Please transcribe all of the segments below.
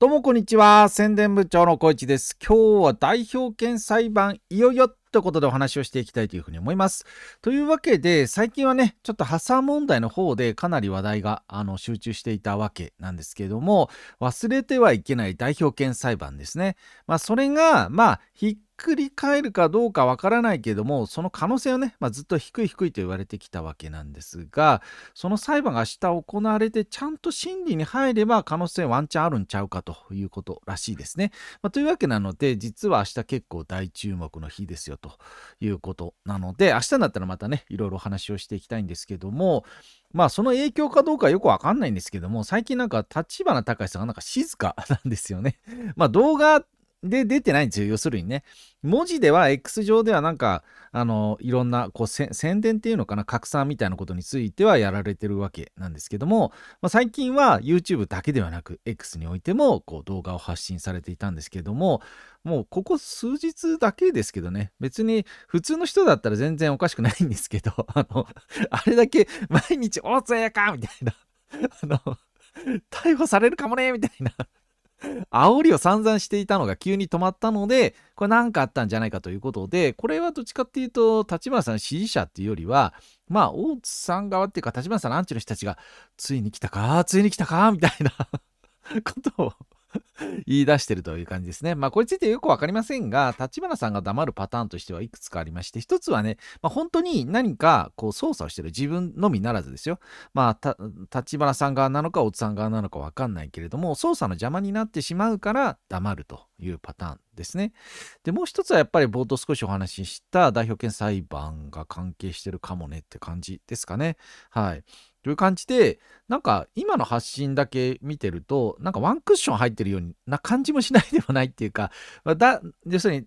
どうもこんにちは。宣伝部長の小市です。今日は代表権裁判、いよいよということでお話をしていきたいというふうに思います。というわけで、最近はね、ちょっと破産問題の方でかなり話題があの集中していたわけなんですけれども、忘れてはいけない代表権裁判ですね。まあ、それが、まあ、ひっくり返るかどうかわからないけれども、その可能性をね、まあ、ずっと低い低いと言われてきたわけなんですが、その裁判が明日行われて、ちゃんと審理に入れば可能性ワンチャンあるんちゃうかということらしいですね。まあ、というわけなので、実は明日結構大注目の日ですよということなので、明日になったらまたね、いろいろ話をしていきたいんですけども、まあその影響かどうかよくわかんないんですけども、最近なんか立花隆さんがなんか静かなんですよね。まあ動画で出てないんですよ、要するにね。文字では X 上ではなんか、あの、いろんなこう宣伝っていうのかな、拡散みたいなことについてはやられてるわけなんですけども、まあ、最近は YouTube だけではなく X においてもこう動画を発信されていたんですけども、もうここ数日だけですけどね、別に普通の人だったら全然おかしくないんですけど、あの、あれだけ毎日大津やかみたいな、あの、逮捕されるかもねみたいな煽りを散々していたのが急に止まったので、これ何かあったんじゃないかということで、これはどっちかっていうと、立花さん支持者っていうよりは、まあ、大津さん側っていうか、立花さんのアンチの人たちが、ついに来たか、ついに来たか、みたいな ことを 言い出してるという感じですね。まあ、これについてよくわかりませんが、立花さんが黙るパターンとしてはいくつかありまして、一つはね、まあ、本当に何かこう操作をしてる自分のみならずですよ。まあ、立花さん側なのか、おつさん側なのかわかんないけれども、操作の邪魔になってしまうから黙るというパターンですね。で、もう一つはやっぱり冒頭少しお話しした代表権裁判が関係してるかもねって感じですかね。はい。という感じで、なんか今の発信だけ見てると、なんかワンクッション入ってるような感じもしないでもないっていうか、だ要するに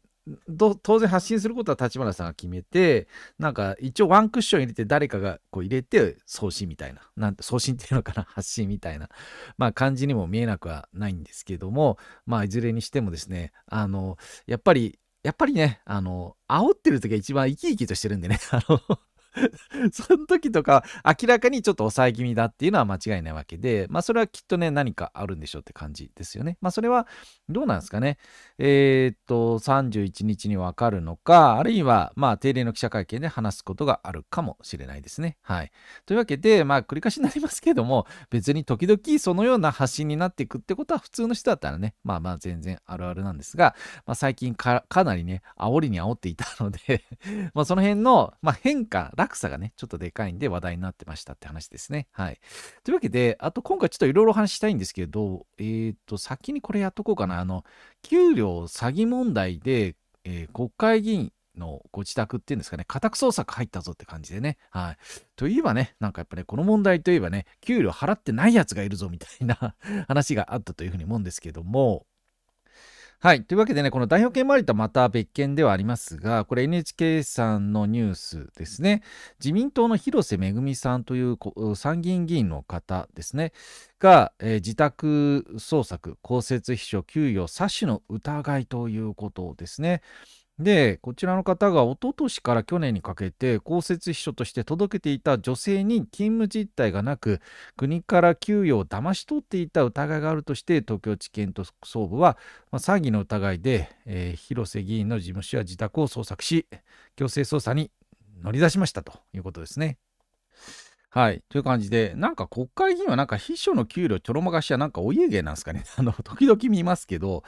当然発信することは立花さんが決めて、なんか一応ワンクッション入れて誰かがこう入れて送信みたいな、なんて送信っていうのかな、発信みたいな、まあ感じにも見えなくはないんですけども、まあいずれにしてもですね、あの、やっぱり、やっぱりね、あの、煽ってる時が一番生き生きとしてるんでね、あの その時とか明らかにちょっと抑え気味だっていうのは間違いないわけで、まあそれはきっとね、何かあるんでしょうって感じですよね。まあそれはどうなんですかね。えー、っと、31日にわかるのか、あるいはまあ定例の記者会見で話すことがあるかもしれないですね。はい。というわけで、まあ繰り返しになりますけども、別に時々そのような発信になっていくってことは普通の人だったらね、まあまあ全然あるあるなんですが、まあ最近かなりね、煽りに煽っていたので まあその辺の、まあ、変化、落差がね、ちょっとでかいんで話題になってましたって話ですね。はい。というわけで、あと今回ちょっといろいろ話したいんですけど、えっ、ー、と、先にこれやっとこうかな。あの、給料詐欺問題で、えー、国会議員、のご自宅っていうんですかね、家宅捜索入ったぞって感じでね。はい。といえばね、なんかやっぱね、この問題といえばね、給料払ってないやつがいるぞみたいな 話があったというふうに思うんですけども、はい。というわけでね、この代表権回りとはまた別件ではありますが、これ NHK さんのニュースですね。自民党の広瀬めぐみさんという参議院議員の方ですね、が、えー、自宅捜索、公設秘書給与詐取の疑いということですね。で、こちらの方が一昨年から去年にかけて公設秘書として届けていた女性に勤務実態がなく、国から給与を騙し取っていた疑いがあるとして、東京地検特捜部は、まあ、詐欺の疑いで、えー、広瀬議員の事務所や自宅を捜索し、強制捜査に乗り出しましたということですね。はい。という感じで、なんか国会議員はなんか秘書の給料ちょろまかしやなんかお家芸なんですかね。あの、時々見ますけど、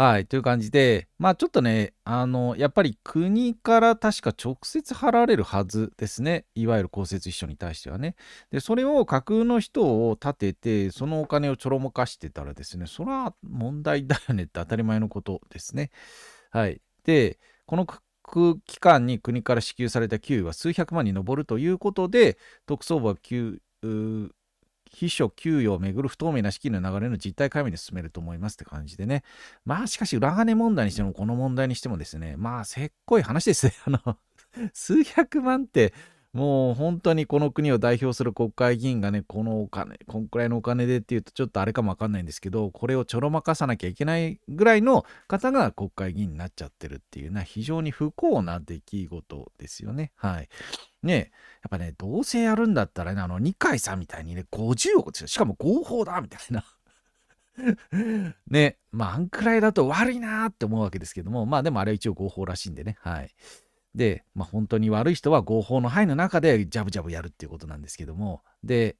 はい、という感じで、まあちょっとね、あの、やっぱり国から確か直接払われるはずですね。いわゆる公設秘書に対してはね。で、それを架空の人を立てて、そのお金をちょろもかしてたらですね、それは問題だよねって当たり前のことですね。はい。で、この期間に国から支給された給与は数百万に上るということで、特捜部は給、秘書給与をめぐる不透明な資金の流れの実態解明で進めると思いますって感じでね。まあしかし裏金問題にしてもこの問題にしてもですね、まあせっこい話ですね。あの、数百万ってもう本当にこの国を代表する国会議員がね、このお金、こんくらいのお金でっていうとちょっとあれかもわかんないんですけど、これをちょろまかさなきゃいけないぐらいの方が国会議員になっちゃってるっていうのは非常に不幸な出来事ですよね。はい。ねやっぱね、どうせやるんだったらね、あの、二階さんみたいにね、50億ですよ。しかも合法だみたいな。ね、まあ、あんくらいだと悪いなーって思うわけですけども、まあでもあれは一応合法らしいんでね、はい。で、まあ、本当に悪い人は合法の範囲の中でジャブジャブやるっていうことなんですけども、で、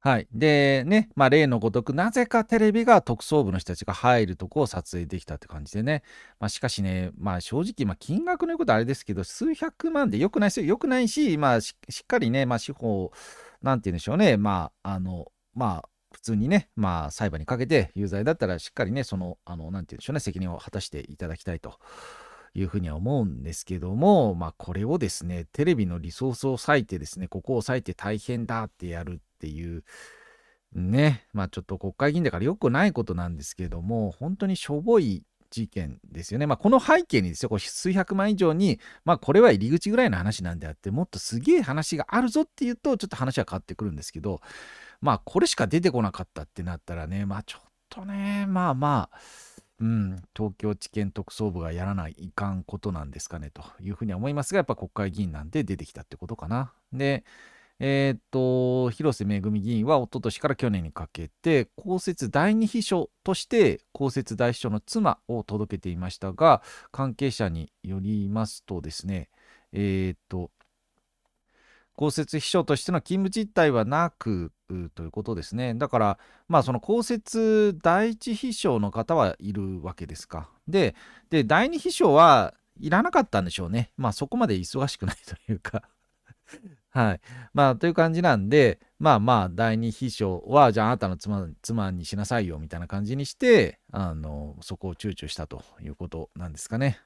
はい。で、ね、まあ、例のごとく、なぜかテレビが特捜部の人たちが入るとこを撮影できたって感じでね。まあ、しかしね、まあ、正直、まあ、金額の言うことあれですけど、数百万で良くないですよ。良くないし、まあし、しっかりね、まあ、司法、なんて言うんでしょうね、まあ、あの、まあ、普通にね、まあ、裁判にかけて有罪だったら、しっかりね、その、あの、なんて言うんでしょうね、責任を果たしていただきたいというふうには思うんですけども、まあ、これをですね、テレビのリソースを割いてですね、ここを割いて大変だってやるっていう、ね、まあ、ちょっと国会議員だからよくないことなんですけども、本当にしょぼい事件ですよね。まあ、この背景にですよ、こ数百万以上に、まあ、これは入り口ぐらいの話なんであって、もっとすげえ話があるぞっていうと、ちょっと話は変わってくるんですけど、まあ、これしか出てこなかったってなったらね、まあ、ちょっとね、まあまあ、うん、東京地検特捜部がやらないいかんことなんですかねというふうには思いますが、やっぱ国会議員なんで出てきたってことかな。で、えー、っと、広瀬めぐみ議員は一昨年から去年にかけて、公設第二秘書として公設第一秘書の妻を届けていましたが、関係者によりますとですね、えー、っと、公設秘書としての勤務実態はなくということですね。だから、まあ、その公設第一秘書の方はいるわけですか。で、で第二秘書はいらなかったんでしょうね。まあ、そこまで忙しくないというか はい。まあ、という感じなんで、まあまあ、第二秘書は、じゃああなたの妻妻にしなさいよ、みたいな感じにして、あの、そこを躊躇したということなんですかね。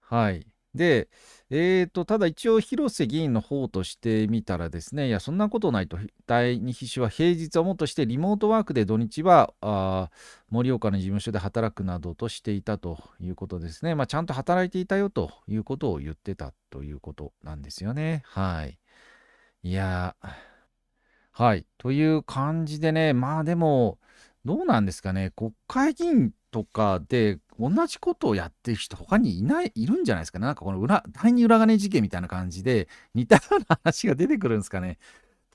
はい。で、えーと、ただ一応、広瀬議員の方としてみたらですね、いや、そんなことないと、第2秘書は平日はもっとしてリモートワークで土日は盛岡の事務所で働くなどとしていたということですね、まあ、ちゃんと働いていたよということを言ってたということなんですよね。はい。いやはい。という感じでね、まあでも、どうなんですかね、国会議員っとかで同じことをやってる人他にいないいるんじゃないですかねなんかこの裏第二裏金事件みたいな感じで似たような話が出てくるんですかね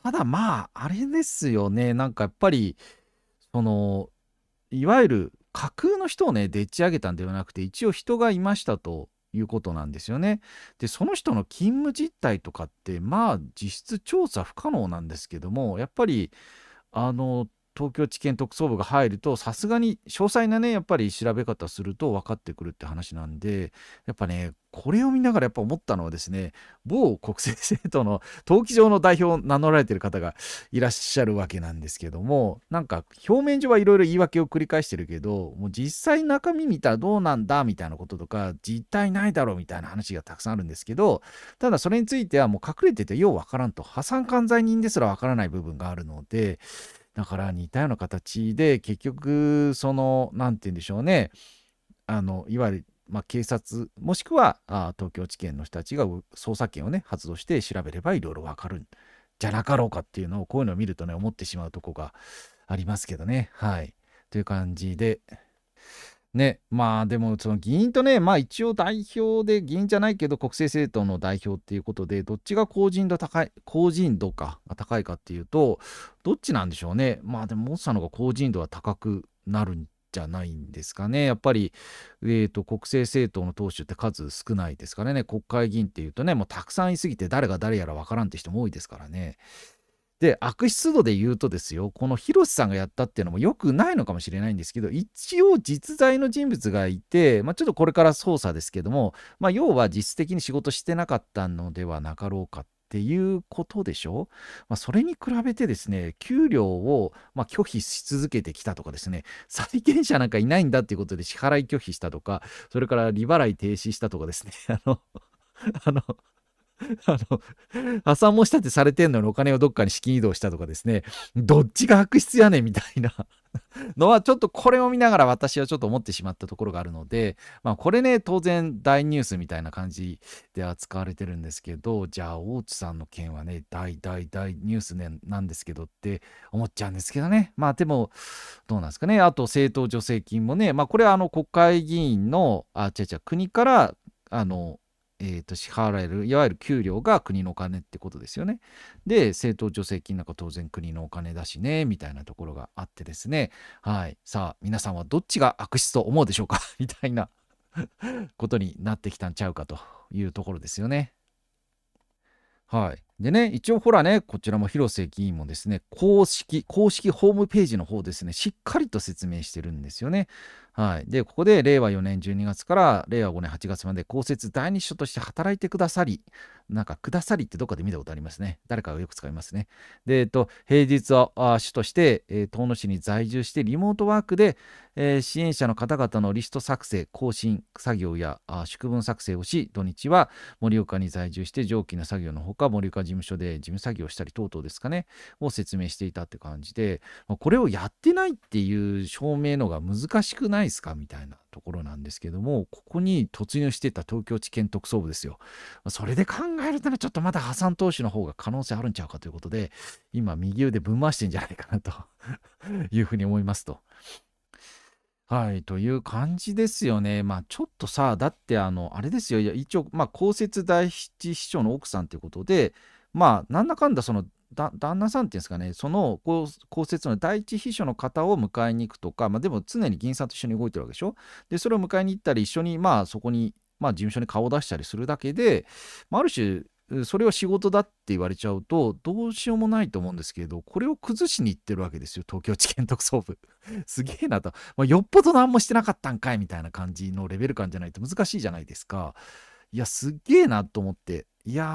ただまああれですよねなんかやっぱりそのいわゆる架空の人をねでっち上げたんではなくて一応人がいましたということなんですよね。でその人の勤務実態とかってまあ実質調査不可能なんですけどもやっぱりあの東京地検特捜部が入るとさすがに詳細なねやっぱり調べ方すると分かってくるって話なんでやっぱねこれを見ながらやっぱ思ったのはですね某国政政党の登記上の代表を名乗られてる方がいらっしゃるわけなんですけどもなんか表面上はいろいろ言い訳を繰り返してるけどもう実際中身見たらどうなんだみたいなこととか実態ないだろうみたいな話がたくさんあるんですけどただそれについてはもう隠れててようわからんと破産管財人ですらわからない部分があるのでだから似たような形で結局その何て言うんでしょうねあのいわゆる、まあ、警察もしくはあ東京地検の人たちが捜査権をね発動して調べればいろいろ分かるんじゃなかろうかっていうのをこういうのを見るとね思ってしまうとこがありますけどねはいという感じでね、まあでもその議員とね、まあ一応代表で議員じゃないけど国政政党の代表っていうことで、どっちが公人度高い、公人度かが高いかっていうと、どっちなんでしょうね。まあでもモッサの方が公人度は高くなるんじゃないんですかね。やっぱり、えーと、と国政政党の党首って数少ないですからね。国会議員っていうとね、もうたくさんいすぎて誰が誰やらわからんって人も多いですからね。で悪質度で言うとですよこの広瀬さんがやったっていうのもよくないのかもしれないんですけど一応実在の人物がいて、まあ、ちょっとこれから捜査ですけども、まあ、要は実質的に仕事してなかったのではなかろうかっていうことでしょ、まあ、それに比べてですね、給料をま拒否し続けてきたとかですね、債権者なんかいないんだっていうことで支払い拒否したとか、それから利払い停止したとかですね、あのあの あの、破産申し立てされてんのにお金をどっかに資金移動したとかですね、どっちが悪質やねんみたいなのは、ちょっとこれを見ながら私はちょっと思ってしまったところがあるので、まあこれね、当然大ニュースみたいな感じで扱われてるんですけど、じゃあ大津さんの件はね、大大大ニュース、ね、なんですけどって思っちゃうんですけどね。まあでも、どうなんですかね。あと政党助成金もね、まあこれはあの国会議員の、あ、違う違う、国から、あの、えー、と支払えるいわゆる給料が国のお金ってことですよね。で政党助成金なんか当然国のお金だしねみたいなところがあってですねはいさあ皆さんはどっちが悪質と思うでしょうか みたいなことになってきたんちゃうかというところですよね。はいでね、一応ほらね、こちらも広瀬議員もですね、公式、公式ホームページの方ですね、しっかりと説明してるんですよね。はい。で、ここで令和4年12月から令和5年8月まで公設第二秘として働いてくださり、なんかくださりってどっかで見たことありますね。誰かがよく使いますね。で、えっと、平日は主として、え遠野市に在住してリモートワークで、えー、支援者の方々のリスト作成、更新作業やあ分文作成をし、土日は盛岡に在住して上記の作業のほか、盛岡事務所で事務作業したり等々ですかね、を説明していたって感じで、これをやってないっていう証明のが難しくないですかみたいなところなんですけども、ここに突入してた東京地検特捜部ですよ。それで考えるとね、ちょっとまだ破産投資の方が可能性あるんちゃうかということで、今右腕ぶん回してんじゃないかなと いうふうに思いますと。はい、という感じですよね。まあ、ちょっとさ、だって、あの、あれですよ、一応、まあ、公設第七秘書の奥さんということで、まあなんだかんだその旦那さんっていうんですかねその公設の第一秘書の方を迎えに行くとか、まあ、でも常に議員さんと一緒に動いてるわけでしょでそれを迎えに行ったり一緒にまあそこに、まあ、事務所に顔を出したりするだけで、まあ、ある種それを仕事だって言われちゃうとどうしようもないと思うんですけどこれを崩しに行ってるわけですよ東京地検特捜部 すげえなと、まあ、よっぽど何もしてなかったんかいみたいな感じのレベル感じゃないと難しいじゃないですかいやすっげえなと思っていや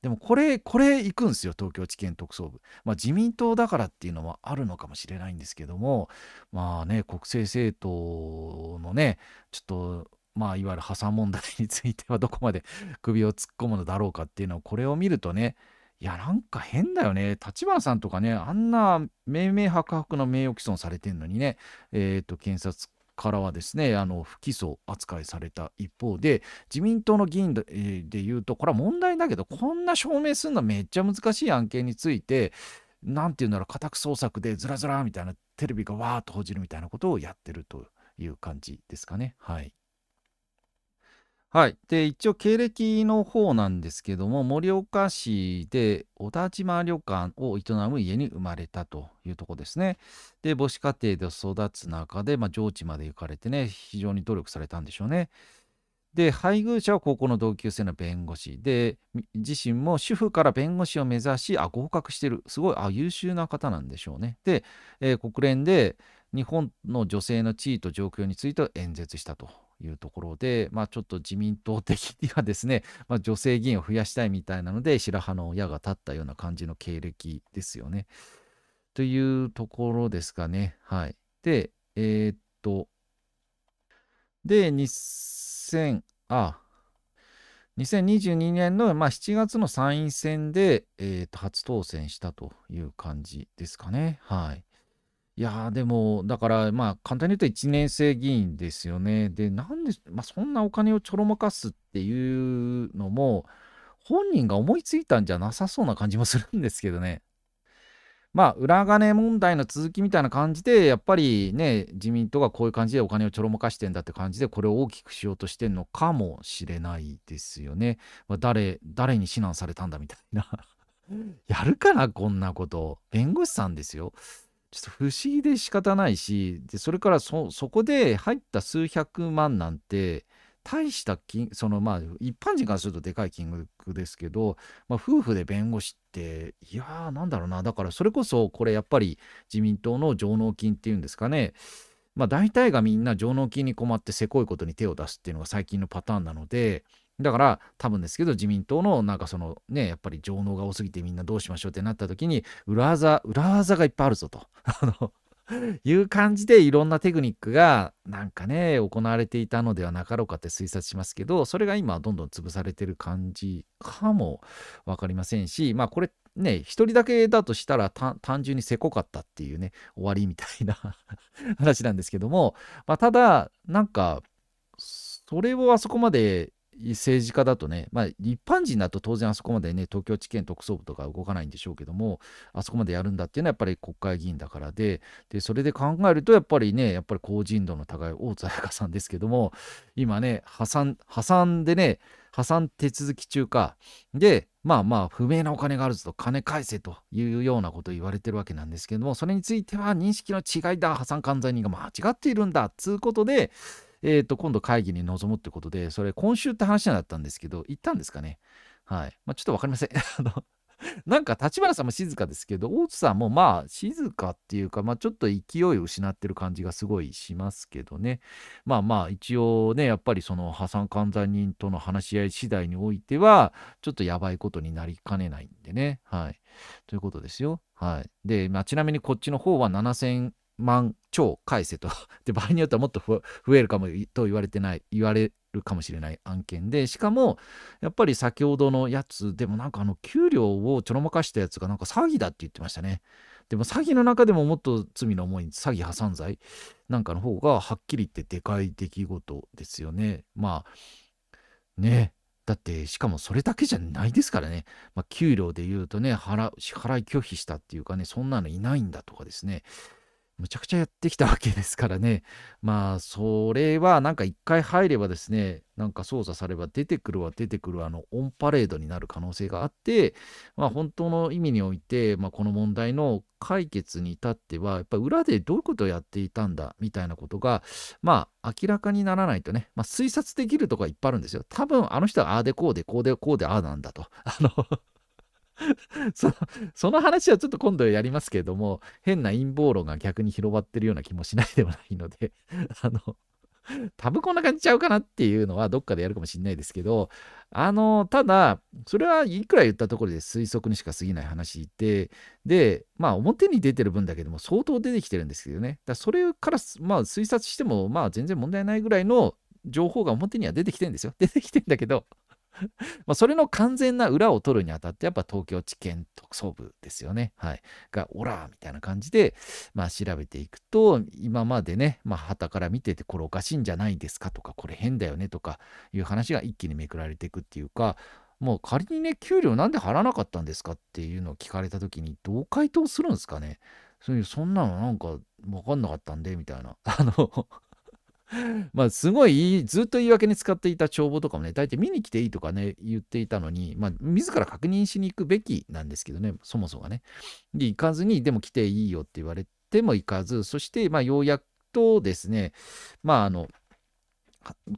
ーでもこれこれ行くんですよ東京地検特捜部、まあ、自民党だからっていうのはあるのかもしれないんですけどもまあね国政政党のねちょっとまあ、いわゆる破産問題については どこまで首を突っ込むのだろうかっていうのをこれを見るとねいやなんか変だよね立花さんとかねあんな明明白々の名誉毀損されてんのにねえっ、ー、と検察からはですねあの不起訴扱いされた一方で自民党の議員で,、えー、でいうとこれは問題だけどこんな証明するのはめっちゃ難しい案件について何て言うんだろう家宅捜索でずらずらみたいなテレビがわーっと報じるみたいなことをやってるという感じですかね。はいはい。で、一応経歴の方なんですけども、盛岡市で小田島旅館を営む家に生まれたというとこですね。で、母子家庭で育つ中で、まあ、上智まで行かれてね、非常に努力されたんでしょうね。で、配偶者は高校の同級生の弁護士で、自身も主婦から弁護士を目指し、あ、合格してる。すごい、あ、優秀な方なんでしょうね。で、えー、国連で日本の女性の地位と状況について演説したと。いうところで、まあ、ちょっと自民党的にはですね、まあ、女性議員を増やしたいみたいなので、白羽の矢が立ったような感じの経歴ですよね。というところですかね。はい。で、えー、っと、で、2000、あ、2022年の、まあ、7月の参院選で、えー、と初当選したという感じですかね。はい。いやでも、だから、まあ、簡単に言うと1年生議員ですよね。で、なんで、まあ、そんなお金をちょろまかすっていうのも、本人が思いついたんじゃなさそうな感じもするんですけどね。まあ、裏金問題の続きみたいな感じで、やっぱりね、自民党がこういう感じでお金をちょろまかしてんだって感じで、これを大きくしようとしてんのかもしれないですよね。まあ、誰、誰に指南されたんだみたいな。やるかな、こんなこと。弁護士さんですよ。ちょっと不思議で仕方ないしでそれからそこで入った数百万なんて大した金そのまあ一般人からするとでかい金額ですけど、まあ、夫婦で弁護士っていやーなんだろうなだからそれこそこれやっぱり自民党の上納金っていうんですかねまあ大体がみんな上納金に困ってせこいことに手を出すっていうのが最近のパターンなのでだから多分ですけど自民党のなんかそのねやっぱり情能が多すぎてみんなどうしましょうってなった時に裏技裏技がいっぱいあるぞと いう感じでいろんなテクニックがなんかね行われていたのではなかろうかって推察しますけどそれが今どんどん潰されてる感じかも分かりませんしまあこれね、一人だけだとしたら単純にせこかったっていうね、終わりみたいな 話なんですけども、まあ、ただ、なんか、それをあそこまで政治家だとね、まあ、一般人だと当然あそこまでね東京地検特捜部とか動かないんでしょうけどもあそこまでやるんだっていうのはやっぱり国会議員だからででそれで考えるとやっぱりねやっぱり高人度の高い大津彩香さんですけども今ね破産破産でね破産手続き中かでまあまあ不明なお金があるぞと金返せというようなことを言われてるわけなんですけどもそれについては認識の違いだ破産管罪人が間違っているんだつうことでえー、と、今度会議に臨むってことで、それ今週って話になったんですけど、行ったんですかね。はい。まあ、ちょっとわかりません。あの、なんか立花さんも静かですけど、大津さんもまあ静かっていうか、まあちょっと勢いを失ってる感じがすごいしますけどね。まあまあ一応ね、やっぱりその破産管財人との話し合い次第においては、ちょっとやばいことになりかねないんでね。はい。ということですよ。はい。で、まあ、ちなみにこっちの方は7000万超返せと で、場合によってはもっと増えるかもと言われてない、言われるかもしれない案件で、しかも、やっぱり先ほどのやつでもなんかあの、給料をちょろまかしたやつがなんか詐欺だって言ってましたね。でも詐欺の中でももっと罪の重い詐欺破産罪なんかの方がはっきり言ってでかい出来事ですよね。まあ、ね。だって、しかもそれだけじゃないですからね。まあ、給料で言うとね、払支払い拒否したっていうかね、そんなのいないんだとかですね。むちゃくちゃやってきたわけですからね。まあ、それはなんか一回入ればですね、なんか操作されば出てくるは出てくるあのオンパレードになる可能性があって、まあ本当の意味において、まあこの問題の解決に至っては、やっぱり裏でどういうことをやっていたんだみたいなことが、まあ明らかにならないとね、まあ推察できるとかいっぱいあるんですよ。多分あの人はああでこうでこうでこうでああなんだと。あの そその話はちょっと今度やりますけれども、変な陰謀論が逆に広まってるような気もしないではないので、あの、多分こんな感じちゃうかなっていうのはどっかでやるかもしれないですけど、あの、ただ、それはいくら言ったところで推測にしか過ぎない話で、で、まあ表に出てる分だけでも相当出てきてるんですけどね。だそれから、まあ推察しても、まあ全然問題ないぐらいの情報が表には出てきてるんですよ。出てきてんだけど、まそれの完全な裏を取るにあたって、やっぱ東京地検特捜部ですよね。はい。が、オラーみたいな感じで、まあ、調べていくと、今までね、まあ、旗から見てて、これおかしいんじゃないですかとか、これ変だよねとかいう話が一気にめくられていくっていうか、もう仮にね、給料なんで払わなかったんですかっていうのを聞かれた時に、どう回答するんですかね。そういう、そんなのなんか分かんなかったんで、みたいな。あの まあすごいずっと言い訳に使っていた帳簿とかもね、大体見に来ていいとかね、言っていたのに、まあ自ら確認しに行くべきなんですけどね、そもそもがね。で、行かずに、でも来ていいよって言われても行かず、そして、まあようやくとですね、まああの、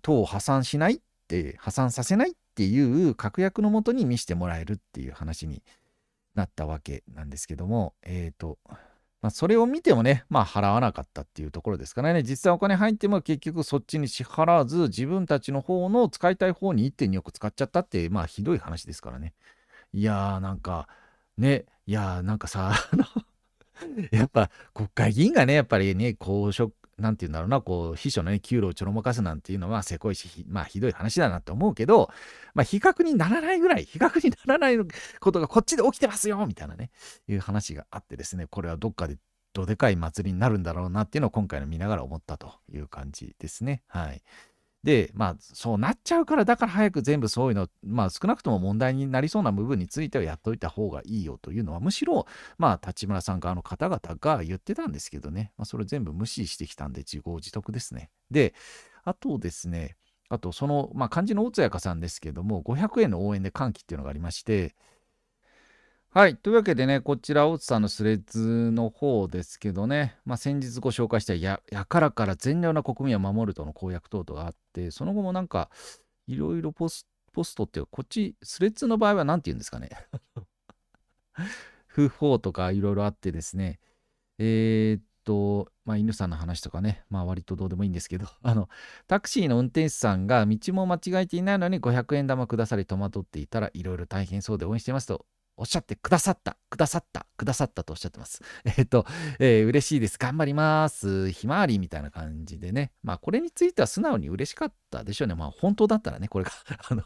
党を破産しないって、破産させないっていう確約のもとに見せてもらえるっていう話になったわけなんですけども、えっ、ー、と、まあ、それを見てもね、まあ、払わなかったっていうところですからね、実際お金入っても結局そっちに支払わず、自分たちの方の使いたい方に1.2億使っちゃったって、まあ、ひどい話ですからね。いやー、なんか、ね、いやー、なんかさ、やっぱ国会議員がね、やっぱりね、公職何て言うんだろうな、こう、秘書のね、給料をちょろまかすなんていうのは、せこいし、まあ、ひどい話だなって思うけど、まあ、比較にならないぐらい、比較にならないことがこっちで起きてますよみたいなね、いう話があってですね、これはどっかでどでかい祭りになるんだろうなっていうのを今回の見ながら思ったという感じですね。はい。で、まあ、そうなっちゃうから、だから早く全部そういうの、まあ、少なくとも問題になりそうな部分についてはやっといた方がいいよというのは、むしろ、まあ、立村さん側の方々が言ってたんですけどね、まあ、それ全部無視してきたんで、自業自得ですね。で、あとですね、あと、その、まあ、漢字の大津彩香さんですけども、500円の応援で歓喜っていうのがありまして、はい。というわけでね、こちら、大津さんのスレッズの方ですけどね、まあ、先日ご紹介したや、やからから善良な国民を守るとの公約等々があって、その後もなんか、いろいろポストっていうこっち、スレッズの場合は何て言うんですかね。不法とかいろいろあってですね、えー、っと、まあ、犬さんの話とかね、まあ、割とどうでもいいんですけど、あの、タクシーの運転手さんが道も間違えていないのに500円玉くださり戸惑っていたらいろいろ大変そうで応援してますとおっしゃってくださった、くださった、くださったとおっしゃってます。えっ、と、えー、嬉しいです、頑張ります、ひまわりみたいな感じでね。まあ、これについては素直に嬉しかったでしょうね。まあ、本当だったらね、これが、あの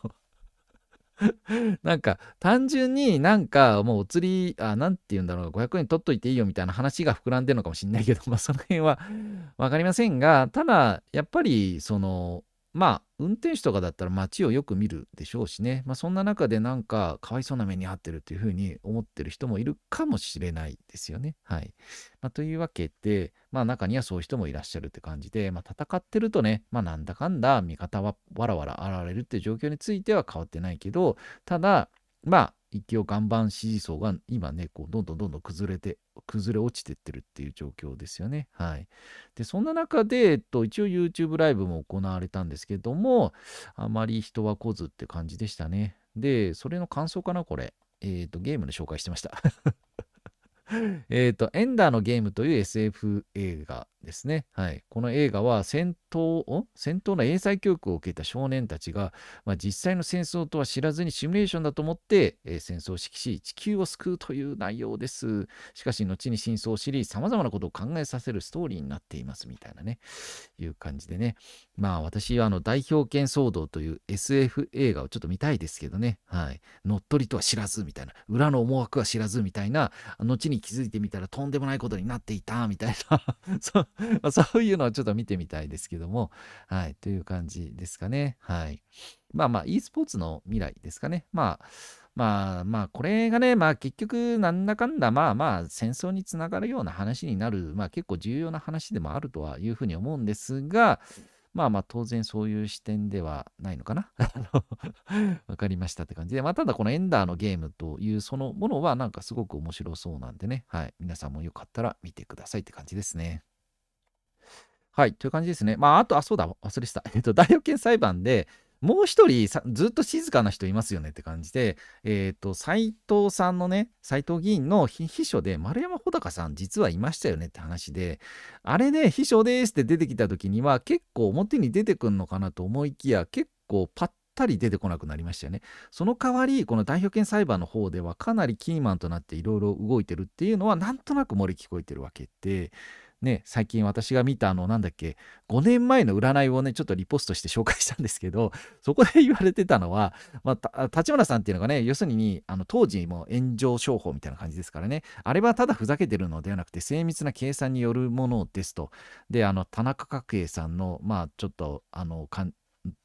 なんか単純になんかもうお釣りあなんて言うんだろう500円取っといていいよみたいな話が膨らんでるのかもしれないけど、まあ、その辺は分かりませんがただやっぱりそのまあ、運転手とかだったら街をよく見るでしょうしね、まあ、そんな中でなんか、かわいそうな目に遭ってるっていうふうに思ってる人もいるかもしれないですよね。はい。まあ、というわけで、まあ、中にはそういう人もいらっしゃるって感じで、まあ、戦ってるとね、まあ、なんだかんだ味方はわらわら現れるっていう状況については変わってないけど、ただ、まあ、一応岩盤支持層が今ね、こう、どんどんどんどん崩れて、崩れ落ちてってるっていう状況ですよね。はい。で、そんな中で、えっと、一応 YouTube ライブも行われたんですけども、あまり人は来ずって感じでしたね。で、それの感想かな、これ。えっ、ー、と、ゲームの紹介してました。えっと、エンダーのゲームという SF 映画ですね。はい。この映画は戦闘戦闘の英才教育を受けた少年たちが、まあ、実際の戦争とは知らずにシミュレーションだと思って、えー、戦争を指揮し、地球を救うという内容です。しかし、後に真相を知り、様々なことを考えさせるストーリーになっています、みたいなね、いう感じでね。まあ、私は、あの、代表権騒動という SF 映画をちょっと見たいですけどね、はい。乗っ取りとは知らず、みたいな、裏の思惑は知らず、みたいな、後に気づいてみたらとんでもないことになっていた、みたいな、そう、まあ、そういうのはちょっと見てみたいですけど、ども、はい、という感じですかね。はい。まあまあ、e スポーツの未来ですかね。まあ、まあまあ、これがね、まあ結局、なんだかんだ、まあまあ、戦争につながるような話になる、まあ結構重要な話でもあるとはいうふうに思うんですが、まあまあ当然そういう視点ではないのかな。わかりましたって感じで。まあただこのエンダーのゲームというそのものはなんかすごく面白そうなんでね。はい。皆さんもよかったら見てくださいって感じですね。はい、という感じですね。まあ、あと、あ、そうだ、忘れてた。えっと、大予見裁判で、もう一人ずっと静かな人いますよねって感じで、えっ、ー、と、斎藤さんのね、斎藤議員の秘書で、丸山穂高さん、実はいましたよねって話で、あれで、ね、秘書ですって出てきた時には、結構表に出てくるのかなと思いきや、結構パッたり出てこなくなりましたよね。その代わり、この代表権裁判の方ではかなりキーマンとなっていろいろ動いてるっていうのは、なんとなく漏れ聞こえてるわけで、ね、最近私が見たあの、なんだっけ、5年前の占いをね、ちょっとリポストして紹介したんですけど、そこで言われてたのは、まあ、立花さんっていうのがね、要するに、あの、当時も炎上商法みたいな感じですからね、あれはただふざけてるのではなくて、精密な計算によるものですと。で、あの、田中角栄さんの、まあ、ちょっと、あの、かん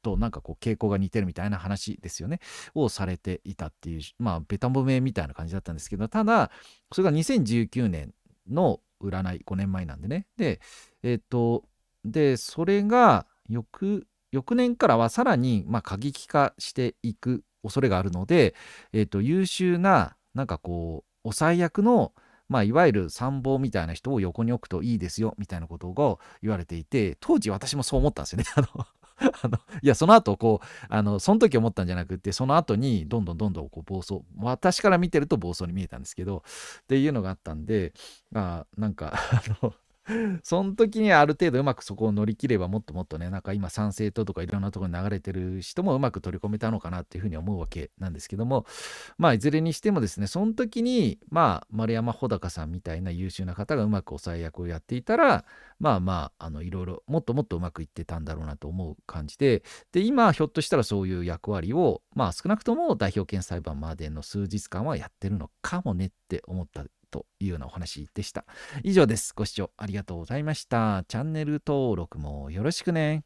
となんかこう傾向が似てるみたいな話ですよねをされていたっていうまあべた褒めみたいな感じだったんですけどただそれが2019年の占い5年前なんでねでえっ、ー、とでそれが翌翌年からはさらに、まあ、過激化していく恐れがあるので、えーと、優秀ななんかこうお最悪の、まあ、いわゆる参謀みたいな人を横に置くといいですよみたいなことを言われていて当時私もそう思ったんですよね。あの あのいやその後こうあのその時思ったんじゃなくてその後にどんどんどんどんこう暴走私から見てると暴走に見えたんですけどっていうのがあったんであなんか あの その時にある程度うまくそこを乗り切ればもっともっとね、なんか今参政党とかいろんなところに流れてる人もうまく取り込めたのかなっていうふうに思うわけなんですけども、まあいずれにしてもですね、その時に、まあ丸山穂高さんみたいな優秀な方がうまく抑え役をやっていたら、まあまあ、あのいろいろもっともっとうまくいってたんだろうなと思う感じで、で、今ひょっとしたらそういう役割を、まあ少なくとも代表権裁判までの数日間はやってるのかもねって思ったというようなお話でした。以上です。ご視聴ありがとうございました。チャンネル登録もよろしくね。